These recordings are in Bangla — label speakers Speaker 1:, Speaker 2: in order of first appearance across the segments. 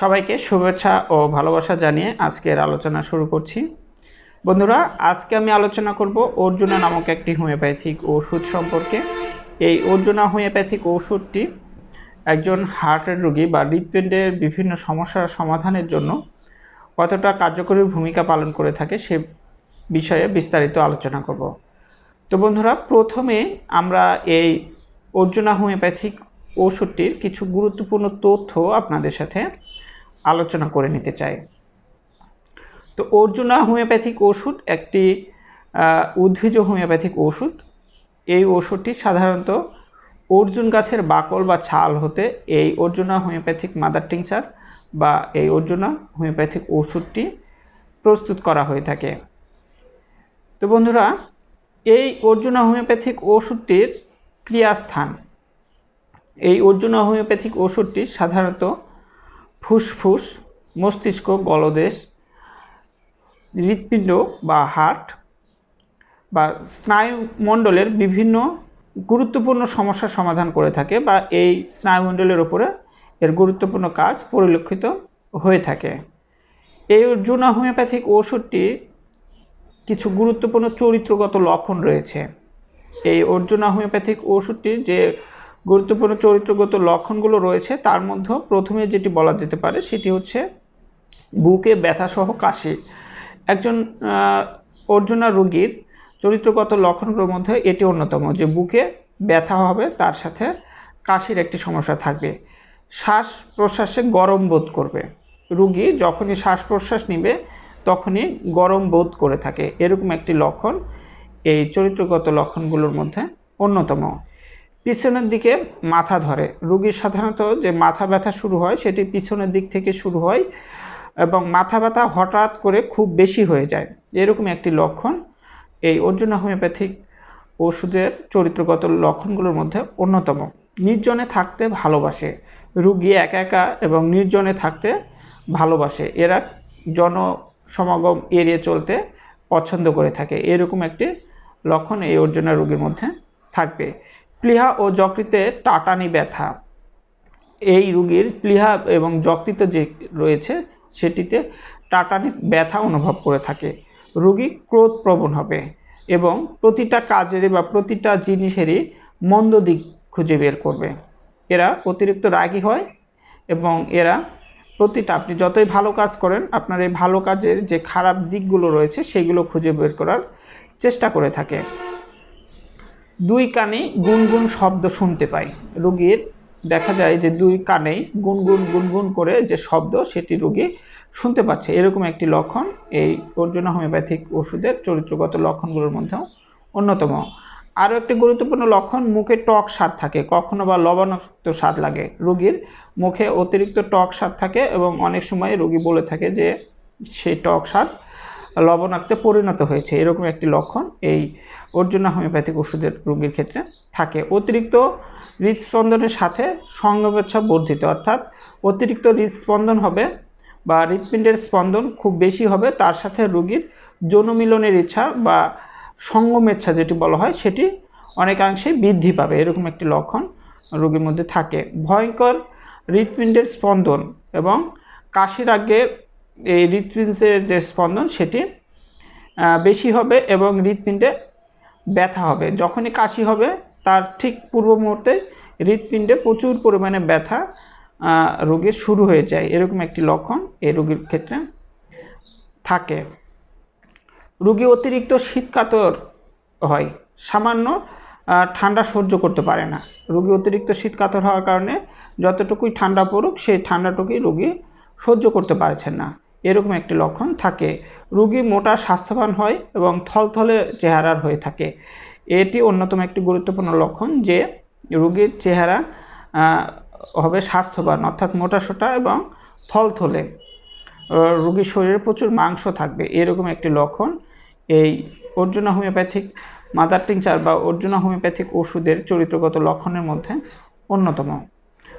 Speaker 1: সবাইকে শুভেচ্ছা ও ভালোবাসা জানিয়ে আজকের আলোচনা শুরু করছি বন্ধুরা আজকে আমি আলোচনা করব অর্জুনা নামক একটি হোমিওপ্যাথিক ওষুধ সম্পর্কে এই অর্জুনা হোমিওপ্যাথিক ওষুধটি একজন হার্টের রোগী বা হৃদপিণ্ডের বিভিন্ন সমস্যার সমাধানের জন্য কতটা কার্যকরী ভূমিকা পালন করে থাকে সে বিষয়ে বিস্তারিত আলোচনা করব তো বন্ধুরা প্রথমে আমরা এই অর্জুনা হোমিওপ্যাথিক ওষুধটির কিছু গুরুত্বপূর্ণ তথ্য আপনাদের সাথে আলোচনা করে নিতে চাই তো অর্জুনা হোমিওপ্যাথিক ওষুধ একটি উদ্ভিজ হোমিওপ্যাথিক ওষুধ এই ওষুধটি সাধারণত অর্জুন গাছের বাকল বা ছাল হতে এই অর্জুনা হোমিওপ্যাথিক মাদার টিংচার বা এই অর্জুনা হোমিওপ্যাথিক ওষুধটি প্রস্তুত করা হয়ে থাকে তো বন্ধুরা এই অর্জুনা হোমিওপ্যাথিক ওষুধটির ক্রিয়াস্থান এই অর্জুনা হোমিওপ্যাথিক ওষুধটি সাধারণত ফুসফুস মস্তিষ্ক গলদেশ হৃৎপিণ্ড বা হার্ট বা স্নায়ুমণ্ডলের বিভিন্ন গুরুত্বপূর্ণ সমস্যার সমাধান করে থাকে বা এই স্নায়ুমণ্ডলের ওপরে এর গুরুত্বপূর্ণ কাজ পরিলক্ষিত হয়ে থাকে এই অর্জুন হোমিওপ্যাথিক ওষুধটি কিছু গুরুত্বপূর্ণ চরিত্রগত লক্ষণ রয়েছে এই অর্জুনা হোমিওপ্যাথিক ওষুধটি যে গুরুত্বপূর্ণ চরিত্রগত লক্ষণগুলো রয়েছে তার মধ্যে প্রথমে যেটি বলা যেতে পারে সেটি হচ্ছে বুকে ব্যথাসহ কাশি একজন অর্জুনা রোগীর চরিত্রগত লক্ষণগুলোর মধ্যে এটি অন্যতম যে বুকে ব্যথা হবে তার সাথে কাশির একটি সমস্যা থাকবে শ্বাস প্রশ্বাসে গরম বোধ করবে রুগী যখনই শ্বাস প্রশ্বাস নিবে তখনই গরম বোধ করে থাকে এরকম একটি লক্ষণ এই চরিত্রগত লক্ষণগুলোর মধ্যে অন্যতম পিছনের দিকে মাথা ধরে রুগীর সাধারণত যে মাথা ব্যথা শুরু হয় সেটি পিছনের দিক থেকে শুরু হয় এবং মাথা ব্যথা হঠাৎ করে খুব বেশি হয়ে যায় এরকম একটি লক্ষণ এই অর্জুন হোমিওপ্যাথিক ওষুধের চরিত্রগত লক্ষণগুলোর মধ্যে অন্যতম নির্জনে থাকতে ভালোবাসে রুগী একা একা এবং নির্জনে থাকতে ভালোবাসে এরা জনসমাগম এড়িয়ে চলতে পছন্দ করে থাকে এরকম একটি লক্ষণ এই অর্জনা রোগীর মধ্যে থাকবে প্লীহা ও যকৃতে টাটানি ব্যথা এই রুগীর প্লীহা এবং যকৃত যে রয়েছে সেটিতে টাটানি ব্যথা অনুভব করে থাকে রুগী ক্রোধপ্রবণ হবে এবং প্রতিটা কাজেরই বা প্রতিটা জিনিসেরই মন্দ দিক খুঁজে বের করবে এরা অতিরিক্ত রাগী হয় এবং এরা প্রতিটা আপনি যতই ভালো কাজ করেন আপনার এই ভালো কাজের যে খারাপ দিকগুলো রয়েছে সেগুলো খুঁজে বের করার চেষ্টা করে থাকে দুই কানে গুনগুন শব্দ শুনতে পাই রোগীর দেখা যায় যে দুই কানেই গুনগুন গুনগুন করে যে শব্দ সেটি রোগী শুনতে পাচ্ছে এরকম একটি লক্ষণ এই অর্জুন হোমিওপ্যাথিক ওষুধের চরিত্রগত লক্ষণগুলোর মধ্যেও অন্যতম আরও একটি গুরুত্বপূর্ণ লক্ষণ মুখে টক স্বাদ থাকে কখনো বা লবণাক্ত স্বাদ লাগে রোগীর মুখে অতিরিক্ত টক স্বাদ থাকে এবং অনেক সময় রোগী বলে থাকে যে সেই টক স্বাদ লবণাক্তে পরিণত হয়েছে এরকম একটি লক্ষণ এই অর্জুনা হোমিওপ্যাথিক ওষুধের রোগীর ক্ষেত্রে থাকে অতিরিক্ত হৃদস্পন্দনের সাথে সংবেচ্ছা বর্ধিত অর্থাৎ অতিরিক্ত হৃদস্পন্দন হবে বা হৃৎপিণ্ডের স্পন্দন খুব বেশি হবে তার সাথে রোগীর যৌনমিলনের ইচ্ছা বা সঙ্গমেচ্ছা যেটি বলা হয় সেটি অনেকাংশে বৃদ্ধি পাবে এরকম একটি লক্ষণ রোগীর মধ্যে থাকে ভয়ঙ্কর হৃৎপিণ্ডের স্পন্দন এবং কাশির আগে এই হৃৎপিণ্ডের যে স্পন্দন সেটি বেশি হবে এবং হৃৎপিণ্ডে ব্যথা হবে যখনই কাশি হবে তার ঠিক পূর্ব মুহূর্তে হৃৎপিণ্ডে প্রচুর পরিমাণে ব্যথা রোগে শুরু হয়ে যায় এরকম একটি লক্ষণ এই রোগীর ক্ষেত্রে থাকে রোগী অতিরিক্ত শীতকাতর হয় সামান্য ঠান্ডা সহ্য করতে পারে না রোগী অতিরিক্ত শীতকাতর হওয়ার কারণে যতটুকুই ঠান্ডা পড়ুক সেই ঠান্ডাটুকুই রোগী সহ্য করতে পারছেন না এরকম একটি লক্ষণ থাকে রুগী মোটা স্বাস্থ্যবান হয় এবং থলথলে চেহারার হয়ে থাকে এটি অন্যতম একটি গুরুত্বপূর্ণ লক্ষণ যে রুগীর চেহারা হবে স্বাস্থ্যবান অর্থাৎ মোটা সোটা এবং থলথলে রুগীর শরীরে প্রচুর মাংস থাকবে এরকম একটি লক্ষণ এই অর্জুনা হোমিওপ্যাথিক মাদার টিংচার বা অর্জুনা হোমিওপ্যাথিক ওষুধের চরিত্রগত লক্ষণের মধ্যে অন্যতম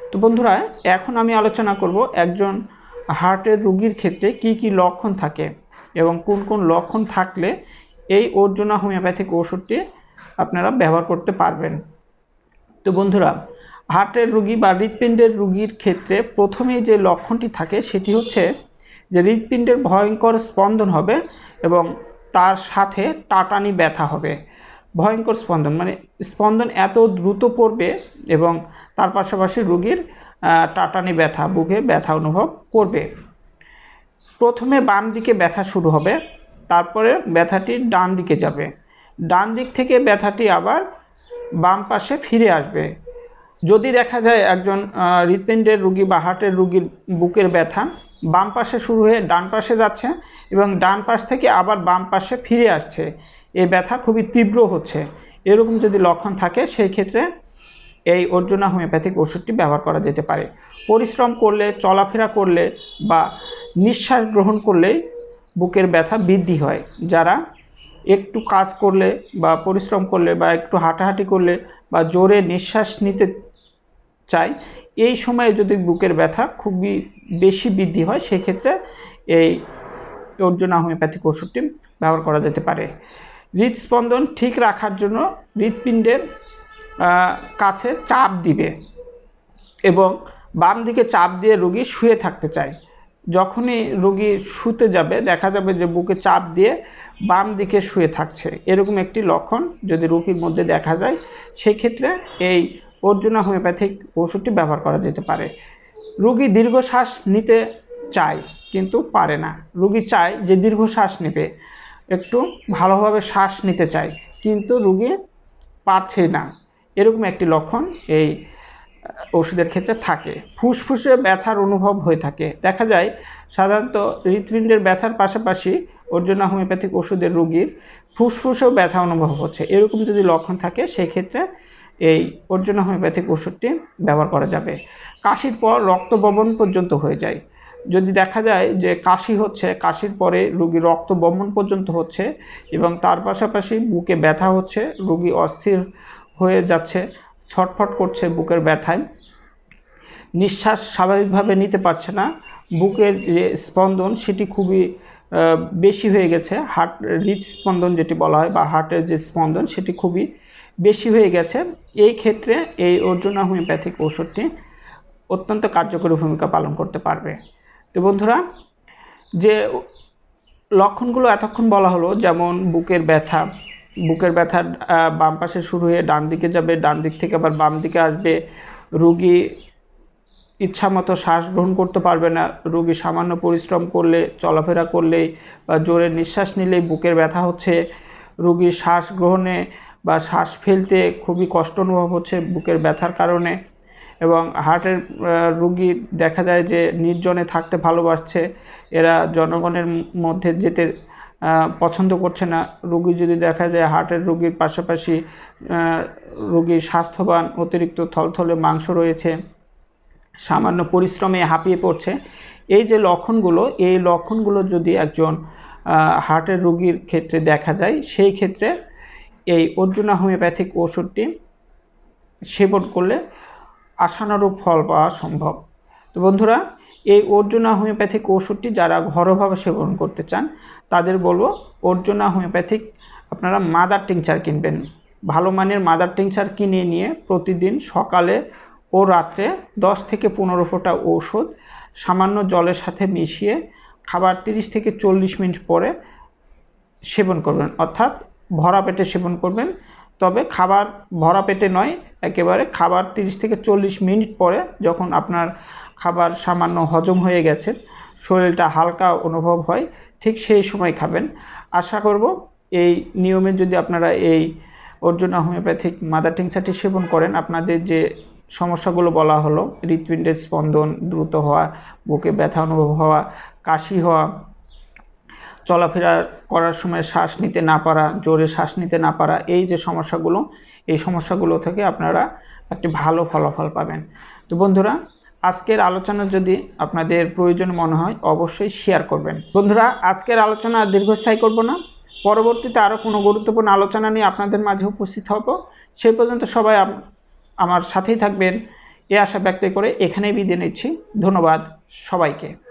Speaker 1: তো বন্ধুরা এখন আমি আলোচনা করব একজন হার্টের রোগীর ক্ষেত্রে কি কি লক্ষণ থাকে এবং কোন কোন লক্ষণ থাকলে এই অর্জনা হোমিওপ্যাথিক ওষুধটি আপনারা ব্যবহার করতে পারবেন তো বন্ধুরা হার্টের রুগী বা হৃৎপিণ্ডের রুগীর ক্ষেত্রে প্রথমেই যে লক্ষণটি থাকে সেটি হচ্ছে যে হৃৎপিণ্ডের ভয়ঙ্কর স্পন্দন হবে এবং তার সাথে টাটানি ব্যথা হবে ভয়ঙ্কর স্পন্দন মানে স্পন্দন এত দ্রুত পড়বে এবং তার পাশাপাশি রুগীর টাটানি ব্যথা বুকে ব্যথা অনুভব করবে প্রথমে বাম দিকে ব্যথা শুরু হবে তারপরে ব্যথাটি ডান দিকে যাবে ডান দিক থেকে ব্যথাটি আবার বাম পাশে ফিরে আসবে যদি দেখা যায় একজন হৃৎপিণ্ডের রুগী বা হার্টের রুগীর বুকের ব্যথা বাম পাশে শুরু হয়ে ডান পাশে যাচ্ছে এবং ডান পাশ থেকে আবার বাম পাশে ফিরে আসছে এ ব্যথা খুবই তীব্র হচ্ছে এরকম যদি লক্ষণ থাকে সেই ক্ষেত্রে এই অর্জুনা হোমিওপ্যাথিক ওষুধটি ব্যবহার করা যেতে পারে পরিশ্রম করলে চলাফেরা করলে বা নিঃশ্বাস গ্রহণ করলেই বুকের ব্যথা বৃদ্ধি হয় যারা একটু কাজ করলে বা পরিশ্রম করলে বা একটু হাঁটাহাঁটি করলে বা জোরে নিঃশ্বাস নিতে চাই এই সময়ে যদি বুকের ব্যথা খুবই বেশি বৃদ্ধি হয় সেক্ষেত্রে এই অর্জুনা হোমিওপ্যাথিক ওষুধটি ব্যবহার করা যেতে পারে হৃদস্পন্দন ঠিক রাখার জন্য হৃৎপিণ্ডের কাছে চাপ দিবে এবং বাম দিকে চাপ দিয়ে রোগী শুয়ে থাকতে চায় যখনই রোগী শুতে যাবে দেখা যাবে যে বুকে চাপ দিয়ে বাম দিকে শুয়ে থাকছে এরকম একটি লক্ষণ যদি রোগীর মধ্যে দেখা যায় সেক্ষেত্রে এই অর্জুনা হোমিওপ্যাথিক ওষুধটি ব্যবহার করা যেতে পারে রোগী দীর্ঘশ্বাস নিতে চায় কিন্তু পারে না রোগী চায় যে দীর্ঘশ্বাস নেবে একটু ভালোভাবে শ্বাস নিতে চায় কিন্তু রোগী পারছে না এরকম একটি লক্ষণ এই ওষুধের ক্ষেত্রে থাকে ফুসফুসে ব্যথার অনুভব হয়ে থাকে দেখা যায় সাধারণত হৃৎপিণ্ডের ব্যথার পাশাপাশি ওর জন্য হোমিওপ্যাথিক ওষুধের রুগীর ফুসফুসেও ব্যথা অনুভব হচ্ছে এরকম যদি লক্ষণ থাকে সেই ক্ষেত্রে এই ওর জন্য হোমিওপ্যাথিক ওষুধটি ব্যবহার করা যাবে কাশির পর রক্ত বমন পর্যন্ত হয়ে যায় যদি দেখা যায় যে কাশি হচ্ছে কাশির পরে রুগী রক্ত বমন পর্যন্ত হচ্ছে এবং তার পাশাপাশি বুকে ব্যথা হচ্ছে রুগী অস্থির হয়ে যাচ্ছে ছটফট করছে বুকের ব্যথায় নিঃশ্বাস স্বাভাবিকভাবে নিতে পারছে না বুকের যে স্পন্দন সেটি খুবই বেশি হয়ে গেছে হার্ট হৃদস্পন্দন যেটি বলা হয় বা হার্টের যে স্পন্দন সেটি খুবই বেশি হয়ে গেছে এই ক্ষেত্রে এই অর্জুনা হোমিওপ্যাথিক ওষুধটি অত্যন্ত কার্যকরী ভূমিকা পালন করতে পারবে তো বন্ধুরা যে লক্ষণগুলো এতক্ষণ বলা হলো যেমন বুকের ব্যথা বুকের ব্যথা বাম পাশে শুরু হয়ে ডান দিকে যাবে ডান দিক থেকে আবার বাম দিকে আসবে রুগী ইচ্ছামতো শ্বাস গ্রহণ করতে পারবে না রুগী সামান্য পরিশ্রম করলে চলাফেরা করলেই বা জোরে নিঃশ্বাস নিলেই বুকের ব্যথা হচ্ছে রুগীর শ্বাস গ্রহণে বা শ্বাস ফেলতে খুবই কষ্ট অনুভব হচ্ছে বুকের ব্যথার কারণে এবং হার্টের রুগী দেখা যায় যে নির্জনে থাকতে ভালোবাসছে এরা জনগণের মধ্যে যেতে পছন্দ করছে না রোগী যদি দেখা যায় হার্টের রোগীর পাশাপাশি রোগীর স্বাস্থ্যবান অতিরিক্ত থলথলে মাংস রয়েছে সামান্য পরিশ্রমে হাঁপিয়ে পড়ছে এই যে লক্ষণগুলো এই লক্ষণগুলো যদি একজন হার্টের রোগীর ক্ষেত্রে দেখা যায় সেই ক্ষেত্রে এই অর্জুনা হোমিওপ্যাথিক ওষুধটি সেবন করলে আশানুরূপ ফল পাওয়া সম্ভব তো বন্ধুরা এই অর্জুনা হোমিওপ্যাথিক ওষুধটি যারা ঘরোয়াভাবে সেবন করতে চান তাদের বলবো অর্জুনা হোমিওপ্যাথিক আপনারা মাদার টিংচার কিনবেন ভালো মানের মাদার টিংচার কিনে নিয়ে প্রতিদিন সকালে ও রাত্রে 10 থেকে পনেরো ফোঁটা ঔষধ সামান্য জলের সাথে মিশিয়ে খাবার 30 থেকে চল্লিশ মিনিট পরে সেবন করবেন অর্থাৎ ভরা পেটে সেবন করবেন তবে খাবার ভরা পেটে নয় একেবারে খাবার 30 থেকে চল্লিশ মিনিট পরে যখন আপনার খাবার সামান্য হজম হয়ে গেছে শরীরটা হালকা অনুভব হয় ঠিক সেই সময় খাবেন আশা করব এই নিয়মে যদি আপনারা এই অর্জুন হোমিওপ্যাথিক মাদার টিংসাটি সেবন করেন আপনাদের যে সমস্যাগুলো বলা হলো হৃৎপিণ্ডের স্পন্দন দ্রুত হওয়া বুকে ব্যথা অনুভব হওয়া কাশি হওয়া চলাফেরা করার সময় শ্বাস নিতে না পারা জোরে শ্বাস নিতে না পারা এই যে সমস্যাগুলো এই সমস্যাগুলো থেকে আপনারা একটি ভালো ফলাফল পাবেন তো বন্ধুরা আজকের আলোচনা যদি আপনাদের প্রয়োজন মনে হয় অবশ্যই শেয়ার করবেন বন্ধুরা আজকের আলোচনা দীর্ঘস্থায়ী করব না পরবর্তীতে আরও কোনো গুরুত্বপূর্ণ আলোচনা নিয়ে আপনাদের মাঝে উপস্থিত হব সেই পর্যন্ত সবাই আমার সাথেই থাকবেন এ আশা ব্যক্ত করে এখানেই বিদায় নিচ্ছি ধন্যবাদ সবাইকে